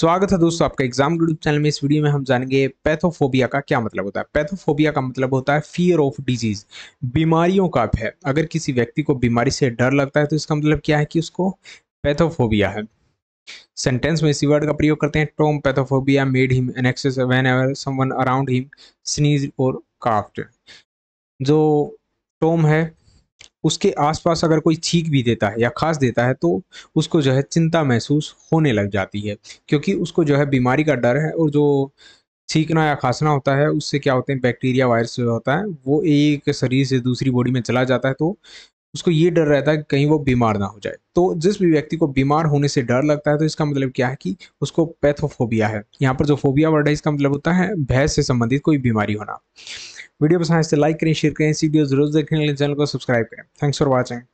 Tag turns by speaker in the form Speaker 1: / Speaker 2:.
Speaker 1: स्वागत है दोस्तों आपका एग्जाम ग्रुप चैनल में इस वीडियो में हम जानेंगे पैथोफोबिया का क्या मतलब होता है पैथोफोबिया का मतलब होता है फियर ऑफ डिजीज बीमारियों का भय अगर किसी व्यक्ति को बीमारी से डर लगता है तो इसका मतलब क्या है कि उसको पैथोफोबिया है सेंटेंस में इसी वर्ड का प्रयोग करते हैं Tom pathophobia made him anxious whenever someone around him sneeze और काफ्ट जो टोम है उसके आसपास अगर कोई छींक भी देता है या खांस देता है तो उसको जो है चिंता महसूस होने लग जाती है क्योंकि उसको जो है बीमारी का डर है और जो छींकना या खांसना होता है उससे क्या होते हैं बैक्टीरिया वायरस जो होता है वो एक शरीर से दूसरी बॉडी में चला जाता है तो उसको ये डर रहता है कि कहीं वो बीमार ना हो जाए तो जिस भी व्यक्ति को बीमार होने से डर लगता है तो इसका मतलब क्या है कि उसको पैथोफोबिया है यहाँ पर जो फोबिया वर्ड है इसका मतलब होता है भैंस से संबंधित कोई बीमारी होना वीडियो पसंद आए तो लाइक करें शेयर करें ऐसी वीडियो जरूर देखने के लिए चैनल को सब्सक्राइब करें थैंक्स फॉर वॉचिंग